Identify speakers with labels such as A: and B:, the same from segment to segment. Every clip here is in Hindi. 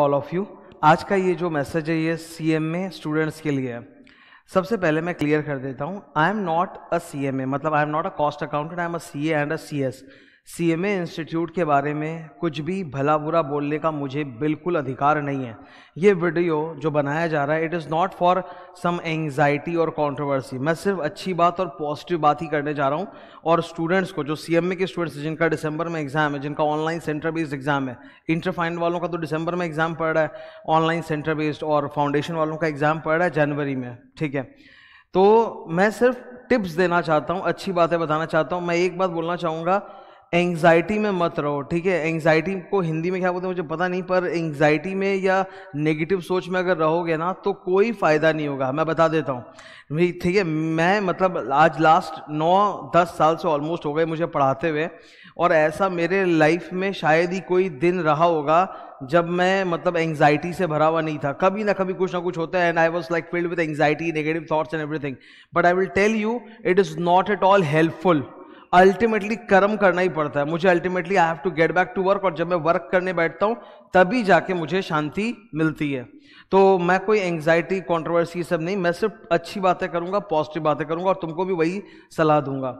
A: ऑल ऑफ यू आज का ये जो मैसेज है ये सी एम ए स्टूडेंट्स के लिए है सबसे पहले मैं क्लियर कर देता हूँ I am not a C M A मतलब I am not a cost accountant I am a C A and a C S CMA institute के बारे में कुछ भी भला बुरा बोलने का मुझे बिल्कुल अधिकार नहीं है ये वीडियो जो बनाया जा रहा है it is not for some anxiety और कंट्रोवर्सी मैं सिर्फ अच्छी बात और पॉजिटिव बात ही करने जा रहा हूँ और स्टूडेंट्स को जो सीएमए के स्टूडेंट्स जिनका डिसंबर में एग्ज़ाम है जिनका ऑनलाइन सेंटर बेस्ड एग्ज़ाम है इंटरफाइन वालों का तो डिसंबर में एग्ज़ाम पड़ रहा है ऑनलाइन सेंटर बेस्ड और फाउंडेशन वालों का एग्ज़ाम पड़ रहा है जनवरी में ठीक है तो मैं सिर्फ टिप्स देना चाहता हूँ अच्छी बातें बताना चाहता हूँ मैं एक बात बोलना चाहूँगा एंग्जाइटी में मत रहो ठीक है एंग्जाइटी को हिंदी में क्या बोलते हैं मुझे पता नहीं पर एंग्जाइटी में या नेगेटिव सोच में अगर रहोगे ना तो कोई फ़ायदा नहीं होगा मैं बता देता हूँ ठीक है मैं मतलब आज लास्ट नौ दस साल से ऑलमोस्ट हो गए मुझे पढ़ाते हुए और ऐसा मेरे लाइफ में शायद ही कोई दिन रहा होगा जब मैं मतलब एंग्जाइटी से भरा हुआ नहीं था कभी ना कभी कुछ ना कुछ होता है and I was like filled with anxiety negative thoughts and everything but I will tell you it is not at all helpful ultimately कर्म करना ही पड़ता है मुझे ultimately I have to get back to work और जब मैं वर्क करने बैठता हूँ तभी जाके मुझे शांति मिलती है तो मैं कोई एंग्जाइटी कॉन्ट्रोवर्सी सब नहीं मैं सिर्फ अच्छी बातें करूँगा पॉजिटिव बातें करूँगा और तुमको भी वही सलाह दूंगा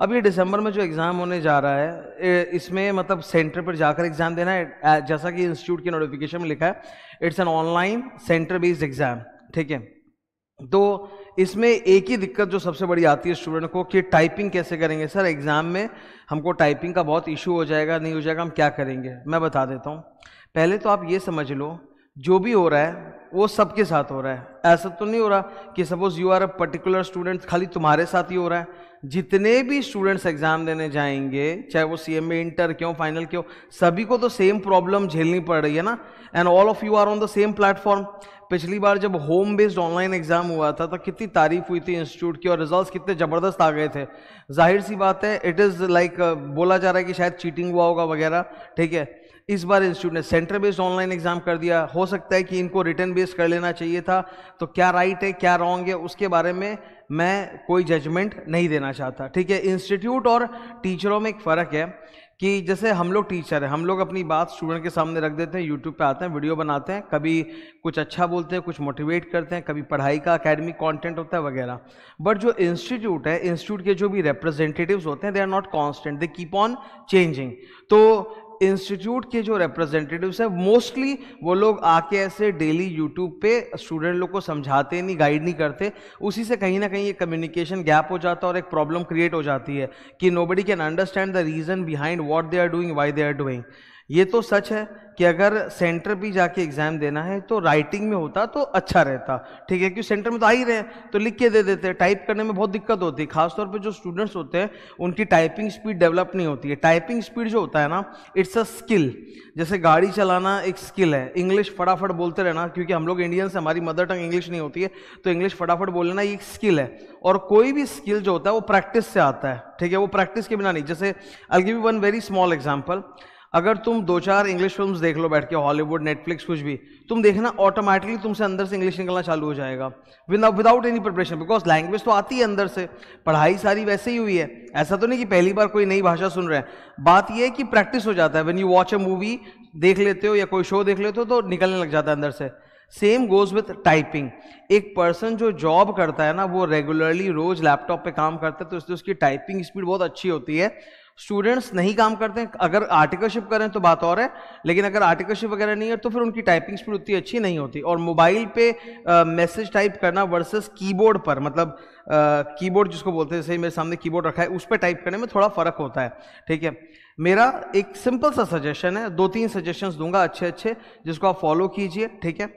A: अब ये दिसंबर में जो एग्ज़ाम होने जा रहा है इसमें मतलब सेंटर पर जाकर एग्ज़ाम देना है जैसा कि इंस्टीट्यूट के नोटिफिकेशन में लिखा है it's an online centre based exam ठीक है तो इसमें एक ही दिक्कत जो सबसे बड़ी आती है स्टूडेंट को कि टाइपिंग कैसे करेंगे सर एग्ज़ाम में हमको टाइपिंग का बहुत इशू हो जाएगा नहीं हो जाएगा हम क्या करेंगे मैं बता देता हूँ पहले तो आप ये समझ लो जो भी हो रहा है वो सबके साथ हो रहा है ऐसा तो नहीं हो रहा कि suppose you are a particular student खाली तुम्हारे साथ ही हो रहा है जितने भी स्टूडेंट्स एग्जाम देने जाएंगे चाहे वो सी में इंटर क्यों फाइनल क्यों सभी को तो सेम प्रॉब्लम झेलनी पड़ रही है ना and all of you are on the same platform पिछली बार जब होम बेस्ड ऑनलाइन एग्जाम हुआ था तो कितनी तारीफ हुई थी इंस्टीट्यूट की और रिजल्ट्स कितने ज़बरदस्त आ गए थे जाहिर सी बात है इट इज़ लाइक बोला जा रहा है कि शायद चीटिंग हुआ होगा वगैरह ठीक है इस बार इंस्टीट्यूट ने सेंटर बेस्ड ऑनलाइन एग्जाम कर दिया हो सकता है कि इनको रिटर्न बेस्ड कर लेना चाहिए था तो क्या राइट है क्या रॉन्ग है उसके बारे में मैं कोई जजमेंट नहीं देना चाहता ठीक है इंस्टीट्यूट और टीचरों में एक फ़र्क है कि जैसे हम लोग टीचर हैं हम लोग अपनी बात स्टूडेंट के सामने रख देते हैं यूट्यूब पे आते हैं वीडियो बनाते हैं कभी कुछ अच्छा बोलते हैं कुछ मोटिवेट करते हैं कभी पढ़ाई का अकेडमिक कंटेंट होता है वगैरह बट जो इंस्टीट्यूट है इंस्टीट्यूट के जो भी रिप्रेजेंटेटिव्स होते हैं they are not constant they keep on changing तो इंस्टीट्यूट के जो रिप्रेजेंटेटिव्स हैं मोस्टली वो लोग आके ऐसे डेली यूट्यूब पे स्टूडेंट लोग को समझाते नहीं गाइड नहीं करते उसी से कहीं ना कहीं ये कम्युनिकेशन गैप हो जाता है और एक प्रॉब्लम क्रिएट हो जाती है कि no can understand the reason behind what they are doing why they are doing ये तो सच है कि अगर सेंटर भी जाके एग्जाम देना है तो राइटिंग में होता तो अच्छा रहता ठीक है क्योंकि सेंटर में तो आ ही रहे तो लिख के दे देते हैं टाइप करने में बहुत दिक्कत होती है खासतौर पे जो स्टूडेंट्स होते हैं उनकी टाइपिंग स्पीड डेवलप नहीं होती है टाइपिंग स्पीड जो होता है ना इट्स अ स्किल जैसे गाड़ी चलाना एक स्किल है इंग्लिश फटाफट बोलते रहना क्योंकि हम लोग इंडियंस हमारी मदर टंग इंग्लिश नहीं होती है तो इंग्लिश फटाफट बोलना एक स्किल है और कोई भी स्किल जो होता है वो प्रैक्टिस से आता है ठीक है वो प्रैक्टिस के बिना नहीं जैसे I give one very small example अगर तुम दो चार इंग्लिश फिल्म देख लो बैठ के हॉलीवुड नेटफ्लिक्स कुछ भी तुम देखना ऑटोमेटिकली तुमसे अंदर से इंग्लिश निकलना चालू हो जाएगा without any preparation because language तो आती है अंदर से पढ़ाई सारी वैसे ही हुई है ऐसा तो नहीं कि पहली बार कोई नई भाषा सुन रहे हैं बात यह है कि प्रैक्टिस हो जाता है when you watch a movie देख लेते हो या कोई शो देख लेते हो तो निकलने लग जाता है अंदर से सेम गोज विथ टाइपिंग एक पर्सन जो जॉब करता है ना वो रेगुलरली रोज लैपटॉप पे काम करता है तो इसलिए उसकी टाइपिंग स्पीड बहुत अच्छी होती है स्टूडेंट्स नहीं काम करते अगर आर्टिकलशिप करें तो बात और है लेकिन अगर आर्टिकलशिप वगैरह नहीं है तो फिर उनकी टाइपिंग स्पीड उतनी अच्छी नहीं होती और मोबाइल पे मैसेज टाइप करना वर्सेस कीबोर्ड पर मतलब कीबोर्ड जिसको बोलते हैं जैसे मेरे सामने कीबोर्ड रखा है उस पर टाइप करने में थोड़ा फ़र्क होता है ठीक है मेरा एक सिंपल सा सजेशन है दो तीन सजेशंस दूंगा अच्छे अच्छे जिसको आप फॉलो कीजिए ठीक है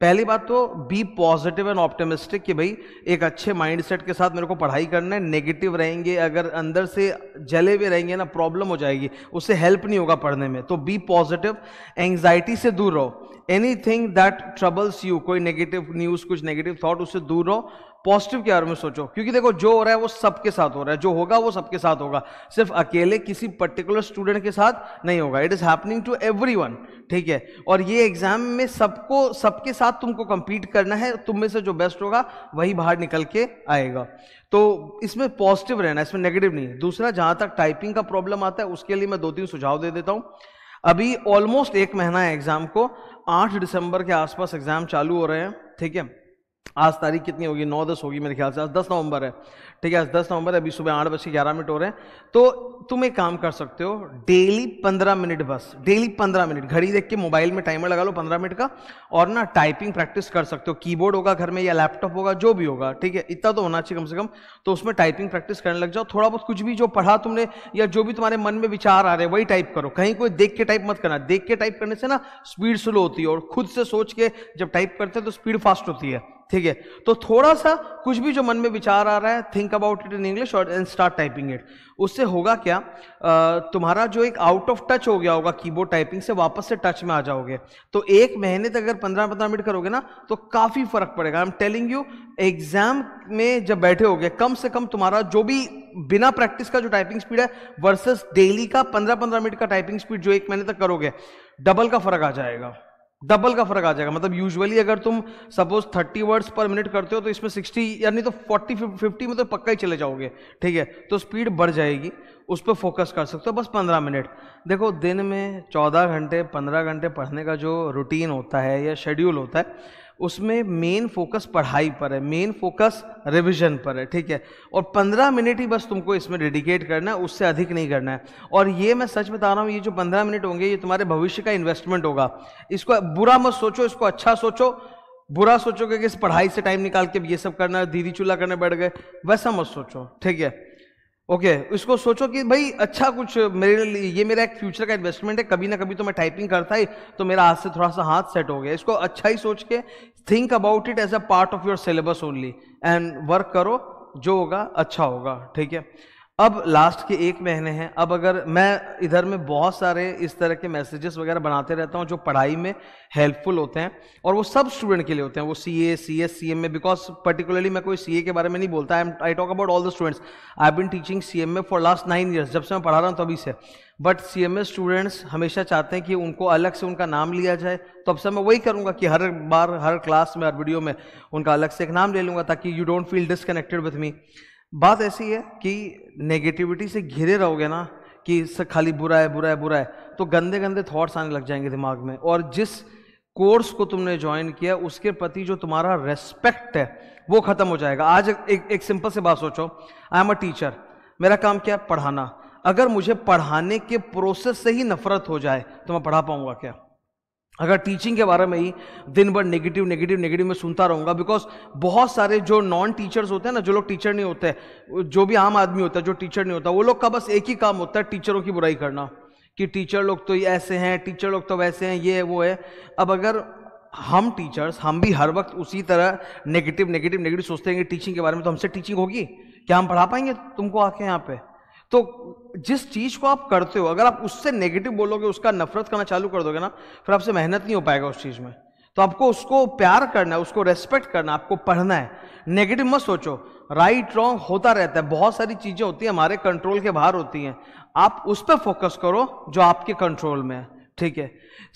A: पहली बात तो बी पॉजिटिव एंड ऑप्टिमिस्टिक कि भाई एक अच्छे माइंडसेट के साथ मेरे को पढ़ाई करना है नेगेटिव रहेंगे अगर अंदर से जले हुए रहेंगे ना प्रॉब्लम हो जाएगी उससे हेल्प नहीं होगा पढ़ने में तो बी पॉजिटिव एंग्जाइटी से दूर रहो anything that troubles you कोई नेगेटिव न्यूज़ कुछ नेगेटिव थाट उससे दूर रहो पॉजिटिव के बारे में सोचो क्योंकि देखो जो हो रहा है वो सबके साथ हो रहा है जो होगा वो सबके साथ होगा सिर्फ अकेले किसी पर्टिकुलर स्टूडेंट के साथ नहीं होगा it is happening to every ठीक है और ये एग्जाम में सबको सबके साथ तुमको कंपीट करना है तुम में से जो बेस्ट होगा वही बाहर निकल के आएगा तो इसमें पॉजिटिव रहना इसमें नेगेटिव नहीं दूसरा जहां तक टाइपिंग का प्रॉब्लम आता है उसके लिए मैं दो तीन सुझाव दे देता हूँ अभी ऑलमोस्ट एक महीना है एग्ज़ाम को आठ दिसंबर के आसपास एग्ज़ाम चालू हो रहे हैं ठीक है आज तारीख कितनी होगी नौ दस होगी मेरे ख्याल से आज दस नवंबर है ठीक है आज दस नवंबर अभी सुबह आठ बज के ग्यारह मिनट हो रहे हैं तो तुम एक काम कर सकते हो डेली पंद्रह मिनट बस डेली पंद्रह मिनट घड़ी देख के मोबाइल में टाइमर लगा लो पंद्रह मिनट का और ना टाइपिंग प्रैक्टिस कर सकते हो कीबोर्ड होगा घर में या लैपटॉप होगा जो भी होगा ठीक है इतना तो होना चाहिए कम से कम तो उसमें टाइपिंग प्रैक्टिस करने लग जाओ थोड़ा बहुत कुछ भी जो पढ़ा तुमने या जो भी तुम्हारे मन में विचार आ रहे हैं वही टाइप करो कहीं कोई देख के टाइप मत करना देख के टाइप करने से ना स्पीड स्लो होती है और खुद से सोच के जब टाइप करते हैं तो स्पीड फास्ट होती है ठीक है तो थोड़ा सा कुछ भी जो मन में विचार आ रहा है think think about it in English और एंड स्टार्ट टाइपिंग इट उससे होगा क्या तुम्हारा जो एक आउट ऑफ टच हो गया होगा कीबोर्ड टाइपिंग से वापस से टच में आ जाओगे तो एक महीने तक अगर पंद्रह पंद्रह मिनट करोगे ना तो काफ़ी फ़र्क पड़ेगा I am telling you exam में जब बैठे हो कम से कम तुम्हारा जो भी बिना प्रैक्टिस का जो टाइपिंग स्पीड है वर्सेस डेली का पंद्रह पंद्रह मिनट का टाइपिंग स्पीड जो एक महीने तक करोगे डबल का फर्क आ जाएगा डबल का फर्क आ जाएगा मतलब यूजुअली अगर तुम सपोज 30 वर्ड्स पर मिनट करते हो तो इसमें 60 यानी तो 40 50 में तो पक्का ही चले जाओगे ठीक है तो स्पीड बढ़ जाएगी उस पर फोकस कर सकते हो बस 15 मिनट देखो दिन में 14 घंटे 15 घंटे पढ़ने का जो रूटीन होता है या शेड्यूल होता है उसमें मेन फोकस पढ़ाई पर है मेन फोकस रिवीजन पर है ठीक है और पंद्रह मिनट ही बस तुमको इसमें डेडिकेट करना है उससे अधिक नहीं करना है और ये मैं सच बता रहा हूँ ये जो पंद्रह मिनट होंगे ये तुम्हारे भविष्य का इन्वेस्टमेंट होगा इसको बुरा मत सोचो इसको अच्छा सोचो बुरा सोचोगे कि इस पढ़ाई से टाइम निकाल के ये सब करना है दीदी चूल्हा करने बैठ गए वैसा मत सोचो ठीक है ओके okay, इसको सोचो कि भाई अच्छा कुछ मेरे लिए ये मेरा एक फ्यूचर का इन्वेस्टमेंट है कभी ना कभी तो मैं टाइपिंग करता ही तो मेरा हाथ से थोड़ा सा हाथ सेट हो गया इसको अच्छा ही सोच के think about it as a part of your syllabus only and work करो जो होगा अच्छा होगा ठीक है अब लास्ट के एक महीने हैं अब अगर मैं इधर में बहुत सारे इस तरह के मैसेजेस वगैरह बनाते रहता हूँ जो पढ़ाई में हेल्पफुल होते हैं और वो सब स्टूडेंट के लिए होते हैं वो C A C S C M में बिकॉज पर्टिकुलरली मैं कोई सी ए के बारे में नहीं बोलता I am I talk about all the students I been teaching C M A for last nine years जब से मैं पढ़ा रहा हूँ तभी से but C M A students हमेशा चाहते हैं कि उनको अलग से उनका नाम लिया जाए तो अब से मैं वही करूँगा कि हर बार हर क्लास में हर वीडियो में उनका अलग से एक नाम ले लूँगा ताकि you don't feel disconnected with me बात ऐसी है कि नेगेटिविटी से घिरे रहोगे ना कि सब खाली बुरा है बुरा है बुरा है तो गंदे गंदे थॉट्स आने लग जाएंगे दिमाग में और जिस कोर्स को तुमने ज्वाइन किया उसके प्रति जो तुम्हारा रेस्पेक्ट है वो खत्म हो जाएगा आज एक एक सिंपल से बात सोचो आई एम अ टीचर मेरा काम क्या है पढ़ाना अगर मुझे पढ़ाने के प्रोसेस से ही नफरत हो जाए तो मैं पढ़ा पाऊंगा क्या अगर टीचिंग के बारे में ही दिन भर नेगेटिव नेगेटिव नेगेटिव में सुनता रहूंगा बिकॉज बहुत सारे जो नॉन टीचर्स होते हैं ना जो लोग टीचर नहीं होते जो भी आम आदमी होता है जो टीचर नहीं होता वो लोग का बस एक ही काम होता है टीचरों की बुराई करना कि टीचर लोग तो ऐसे हैं टीचर लोग तो वैसे हैं ये है वो है अब अगर हम टीचर्स हम भी हर वक्त उसी तरह नेगेटिव नेगेटिव नेगेटिव सोचते हैं कि टीचिंग के बारे में तो हमसे टीचिंग होगी क्या हम पढ़ा पाएंगे तुमको आके यहाँ पे तो जिस चीज को आप करते हो अगर आप उससे नेगेटिव बोलोगे उसका नफरत करना चालू कर दोगे ना फिर आपसे मेहनत नहीं हो पाएगा उस चीज में तो आपको उसको प्यार करना है उसको रेस्पेक्ट करना है आपको पढ़ना है नेगेटिव मत सोचो राइट रॉन्ग होता रहता है बहुत सारी चीजें होती हैं हमारे कंट्रोल के बाहर होती हैं आप उस पर फोकस करो जो आपके कंट्रोल में है ठीक है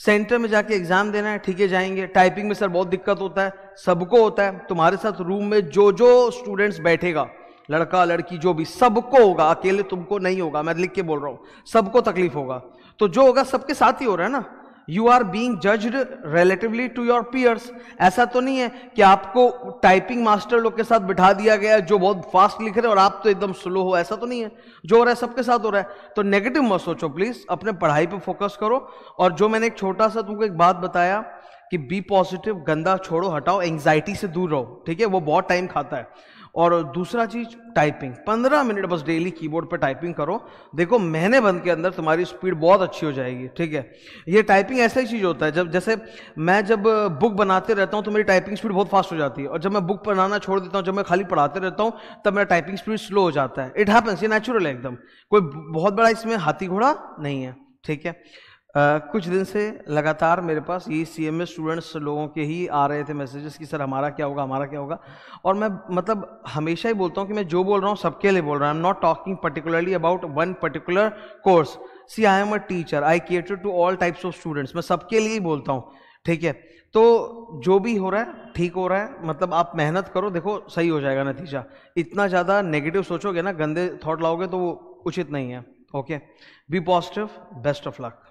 A: सेंटर में जाके एग्जाम देना है ठीक है जाएंगे टाइपिंग में सर बहुत दिक्कत होता है सबको होता है तुम्हारे साथ रूम में जो जो स्टूडेंट्स बैठेगा लड़का लड़की जो भी सबको होगा अकेले तुमको नहीं होगा मैं लिख के बोल रहा हूँ सबको तकलीफ होगा तो जो होगा सबके साथ ही हो रहा है ना you are being judged relatively to your peers ऐसा तो नहीं है कि आपको टाइपिंग मास्टर लोग के साथ बिठा दिया गया जो बहुत फास्ट लिख रहे हैं और आप तो एकदम स्लो हो ऐसा तो नहीं है जो हो रहा है सबके साथ हो रहा है तो नेगेटिव मत सोचो प्लीज़ अपने पढ़ाई पर फोकस करो और जो मैंने एक छोटा सा तुमको एक बात बताया कि बी पॉजिटिव गंदा छोड़ो हटाओ एंग्जाइटी से दूर रहो ठीक है वो बहुत टाइम खाता है और दूसरा चीज टाइपिंग पंद्रह मिनट बस डेली कीबोर्ड पर टाइपिंग करो देखो महीने बंद के अंदर तुम्हारी स्पीड बहुत अच्छी हो जाएगी ठीक है ये टाइपिंग ऐसा ही चीज़ होता है जब जैसे मैं जब बुक बनाते रहता हूँ तो मेरी टाइपिंग स्पीड बहुत फास्ट हो जाती है और जब मैं बुक बनाना छोड़ देता हूँ जब मैं खाली पढ़ाते रहता हूँ तब मेरा टाइपिंग स्पीड स्लो हो जाता है इट हैपन्स ये नेचुरल है एकदम कोई बहुत बड़ा इसमें हाथी घोड़ा नहीं है ठीक है Uh, कुछ दिन से लगातार मेरे पास ये सी एम स्टूडेंट्स लोगों के ही आ रहे थे मैसेजेस कि सर हमारा क्या होगा हमारा क्या होगा और मैं मतलब हमेशा ही बोलता हूँ कि मैं जो बोल रहा हूँ सबके लिए बोल रहा हूँ I am not talking particularly about one particular course see I am a teacher I cater to all types of students मैं सबके लिए ही बोलता हूँ ठीक है तो जो भी हो रहा है ठीक हो रहा है मतलब आप मेहनत करो देखो सही हो जाएगा नतीजा इतना ज़्यादा नेगेटिव सोचोगे ना गंदे थॉट लाओगे तो वो उचित नहीं है okay be positive best of luck